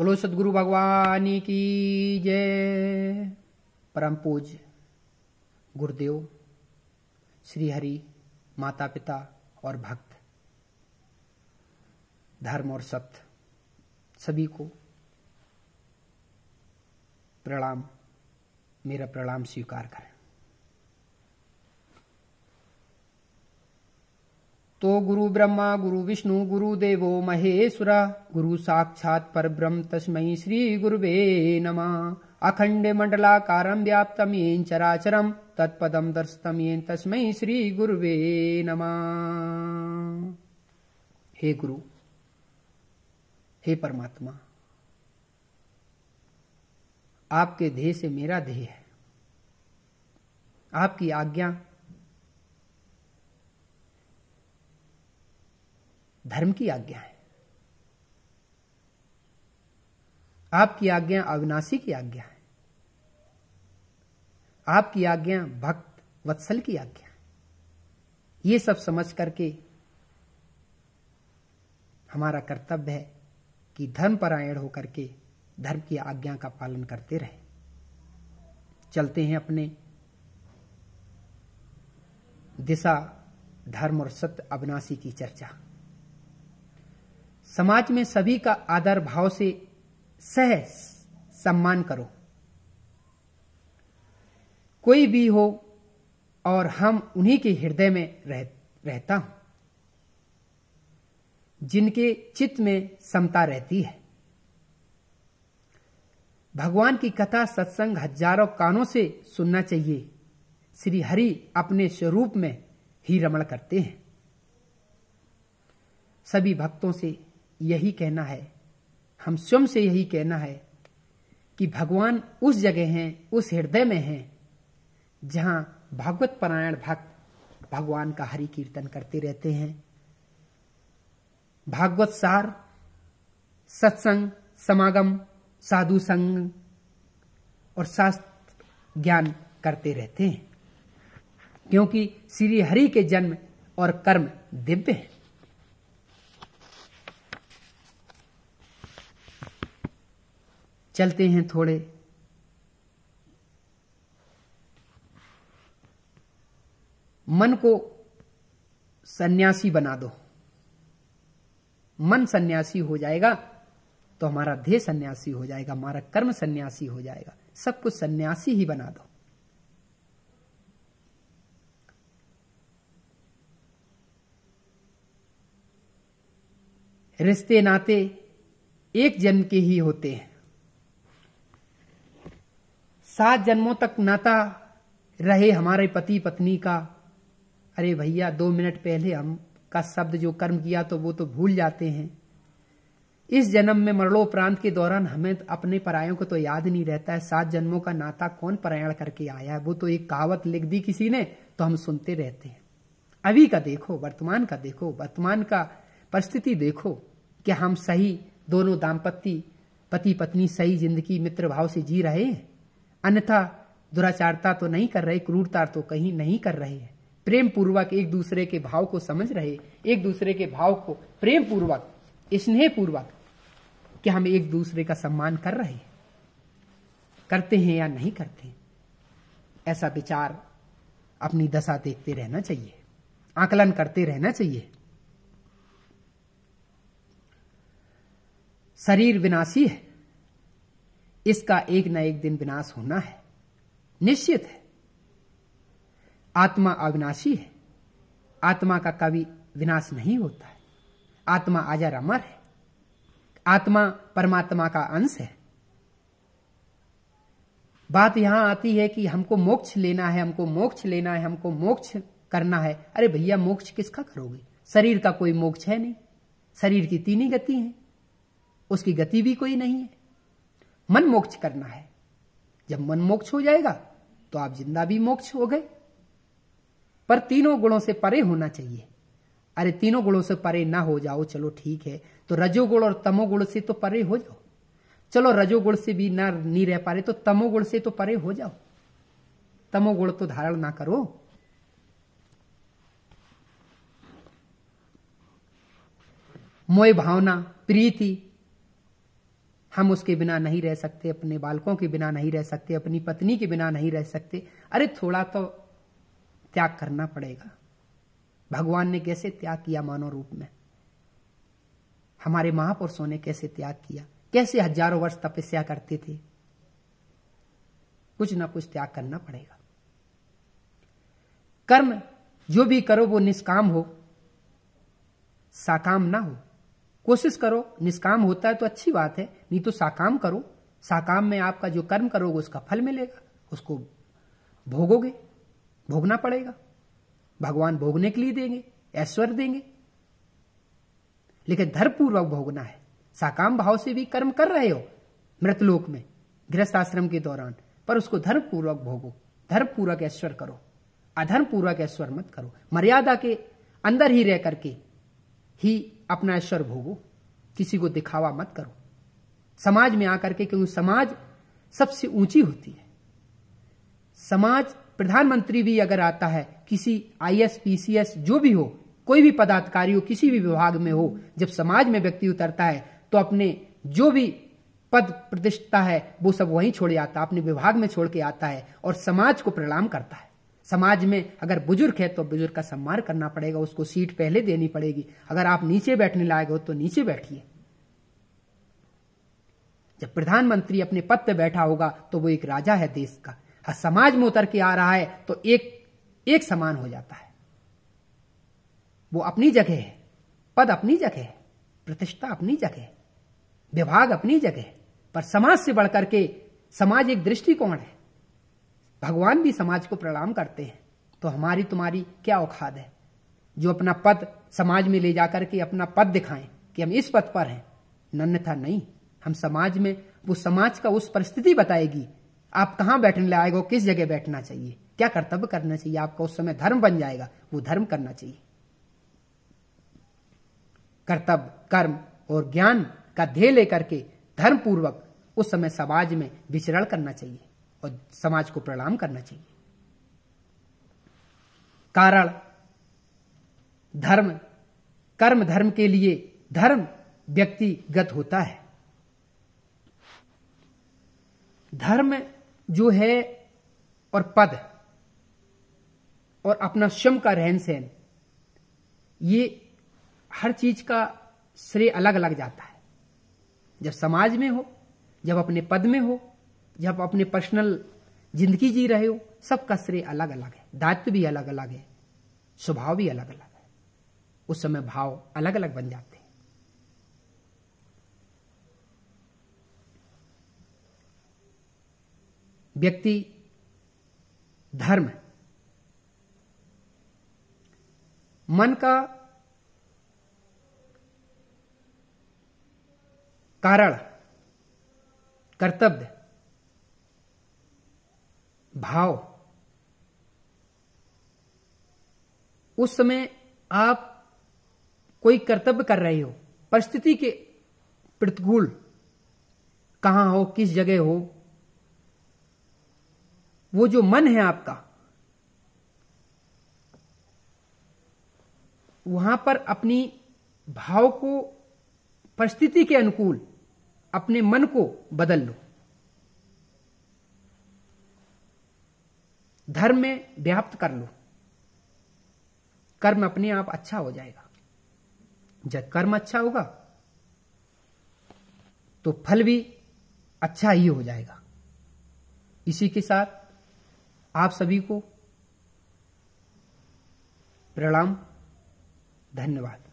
बोलो सदगुरु भगवान की जय परम पूज गुरुदेव श्री हरि माता पिता और भक्त धर्म और सत्य सभी को प्रणाम मेरा प्रणाम स्वीकार करें तो गुरु ब्रह्मा गुरु विष्णु गुरु देवो महेश्वरा गुरु साक्षात पर ब्रह्म तस्मयी श्री गुरुवे नम अखंड मंडलाकारं व्याप्तम येन चराचरम तत्पदम दर्शतम येन तस्मयी श्री गुरुवे नम हे गुरु हे परमात्मा आपके ध्येय से मेरा ध्येय है आपकी आज्ञा धर्म की आज्ञा है आपकी आज्ञा अविनाशी की आज्ञा है आपकी आज्ञा भक्त वत्सल की आज्ञा है ये सब समझ करके हमारा कर्तव्य है कि धर्म परायण होकर के धर्म की आज्ञा का पालन करते रहे चलते हैं अपने दिशा धर्म और सत्य अविनाशी की चर्चा समाज में सभी का आदर भाव से सह सम्मान करो कोई भी हो और हम उन्हीं के हृदय में रह, रहता हूं जिनके चित्त में समता रहती है भगवान की कथा सत्संग हजारों कानों से सुनना चाहिए श्री हरि अपने स्वरूप में ही रमण करते हैं सभी भक्तों से यही कहना है हम स्वयं से यही कहना है कि भगवान उस जगह हैं उस हृदय में हैं जहां भागवत परायण भक्त भगवान का हरि कीर्तन करते रहते हैं भागवत सार सत्संग समागम साधु संग और शास्त्र ज्ञान करते रहते हैं क्योंकि श्री हरि के जन्म और कर्म दिव्य हैं चलते हैं थोड़े मन को सन्यासी बना दो मन सन्यासी हो जाएगा तो हमारा ध्येय सन्यासी हो जाएगा हमारा कर्म सन्यासी हो जाएगा सब कुछ सन्यासी ही बना दो रिश्ते नाते एक जन्म के ही होते हैं सात जन्मों तक नाता रहे हमारे पति पत्नी का अरे भैया दो मिनट पहले हम का शब्द जो कर्म किया तो वो तो भूल जाते हैं इस जन्म में मरणोपरांत के दौरान हमें तो अपने परायों को तो याद नहीं रहता है सात जन्मों का नाता कौन परायण करके आया है वो तो एक कहावत लिख दी किसी ने तो हम सुनते रहते हैं अभी का देखो वर्तमान का देखो वर्तमान का परिस्थिति देखो कि हम सही दोनों दाम्पत्य पति पत्नी सही जिंदगी मित्र भाव से जी रहे हैं अन्यथा दुराचारता तो नहीं कर रहे क्रूरता तो कहीं नहीं कर रहे हैं प्रेम पूर्वक एक दूसरे के भाव को समझ रहे एक दूसरे के भाव को प्रेम पूर्वक स्नेह पूर्वक कि हम एक दूसरे का सम्मान कर रहे हैं करते हैं या नहीं करते ऐसा विचार अपनी दशा देखते रहना चाहिए आकलन करते रहना चाहिए शरीर विनाशी है इसका एक न एक दिन विनाश होना है निश्चित है आत्मा अविनाशी है आत्मा का कभी विनाश नहीं होता है आत्मा आजा अमर है आत्मा परमात्मा का अंश है बात यहां आती है कि हमको मोक्ष लेना है हमको मोक्ष लेना है हमको मोक्ष करना है अरे भैया मोक्ष किसका करोगे शरीर का कोई मोक्ष है नहीं शरीर की तीन ही गति है उसकी गति भी कोई नहीं है मन मोक्ष करना है जब मन मोक्ष हो जाएगा तो आप जिंदा भी मोक्ष हो गए पर तीनों गुणों से परे होना चाहिए अरे तीनों गुणों से परे ना हो जाओ चलो ठीक है तो रजोगुण और तमोगुण से तो परे हो जाओ चलो रजोगुण से भी ना नहीं रह पा रहे तो तमोगुण से तो परे हो जाओ तमोगुण तो धारण ना करो मोय भावना प्रीति हम उसके बिना नहीं रह सकते अपने बालकों के बिना नहीं रह सकते अपनी पत्नी के बिना नहीं रह सकते अरे थोड़ा तो त्याग करना पड़ेगा भगवान ने कैसे त्याग किया मानव रूप में हमारे महापुरुषों ने कैसे त्याग किया कैसे हजारों वर्ष तपस्या करते थे कुछ ना कुछ त्याग करना पड़ेगा कर्म जो भी करो वो निष्काम हो साकाम ना हो कोशिश करो निष्काम होता है तो अच्छी बात है नहीं तो साकाम करो साकाम में आपका जो कर्म करोगे उसका फल मिलेगा उसको भोगोगे भोगना पड़ेगा भगवान भोगने के लिए देंगे ऐश्वर्य देंगे लेकिन धर्मपूर्वक भोगना है साकाम भाव से भी कर्म कर रहे हो मृतलोक में गृहस्थ आश्रम के दौरान पर उसको धर्मपूर्वक भोगो धर्मपूर्वक ऐश्वर्य करो अधर्मपूर्वक ऐश्वर्य मत करो मर्यादा के अंदर ही रह करके ही अपना ऐश्वर्य भोगो किसी को दिखावा मत करो समाज में आकर के क्योंकि समाज सबसे ऊंची होती है समाज प्रधानमंत्री भी अगर आता है किसी आईएएस पीसीएस जो भी हो कोई भी पदाधिकारी हो किसी भी विभाग में हो जब समाज में व्यक्ति उतरता है तो अपने जो भी पद प्रतिष्ठा है वो सब वहीं छोड़ जाता है अपने विभाग में छोड़ के आता है और समाज को प्रणाम करता है समाज में अगर बुजुर्ग है तो बुजुर्ग का सम्मान करना पड़ेगा उसको सीट पहले देनी पड़ेगी अगर आप नीचे बैठने लायक हो तो नीचे बैठिए जब प्रधानमंत्री अपने पद पर बैठा होगा तो वो एक राजा है देश का हर समाज में उतर के आ रहा है तो एक एक समान हो जाता है वो अपनी जगह है पद अपनी जगह है प्रतिष्ठा अपनी जगह है विभाग अपनी जगह है पर समाज से बढ़कर के समाज एक दृष्टिकोण है भगवान भी समाज को प्रणाम करते हैं तो हमारी तुम्हारी क्या औखाद है जो अपना पद समाज में ले जाकर के अपना पद दिखाएं कि हम इस पद पर हैं था नहीं हम समाज में वो समाज का उस परिस्थिति बताएगी आप कहाँ बैठने लायक हो किस जगह बैठना चाहिए क्या कर्तव्य करना चाहिए आपका उस समय धर्म बन जाएगा वो धर्म करना चाहिए कर्तव्य कर्म और ज्ञान का ध्येय लेकर के धर्म पूर्वक उस समय समाज में विचरण करना चाहिए और समाज को प्रणाम करना चाहिए कारण धर्म कर्म धर्म के लिए धर्म व्यक्तिगत होता है धर्म जो है और पद और अपना श्रम का रहन सहन ये हर चीज का श्रेय अलग अलग जाता है जब समाज में हो जब अपने पद में हो जब अपने पर्सनल जिंदगी जी रहे हो सबका श्रेय अलग अलग है दायित्व भी अलग अलग है स्वभाव भी अलग अलग है उस समय भाव अलग अलग बन जाते हैं व्यक्ति धर्म मन का कारण कर्तव्य भाव उस समय आप कोई कर्तव्य कर रहे हो परिस्थिति के प्रतिकूल कहां हो किस जगह हो वो जो मन है आपका वहां पर अपनी भाव को परिस्थिति के अनुकूल अपने मन को बदल लो धर्म में व्याप्त कर लो कर्म अपने आप अच्छा हो जाएगा जब कर्म अच्छा होगा तो फल भी अच्छा ही हो जाएगा इसी के साथ आप सभी को प्रणाम धन्यवाद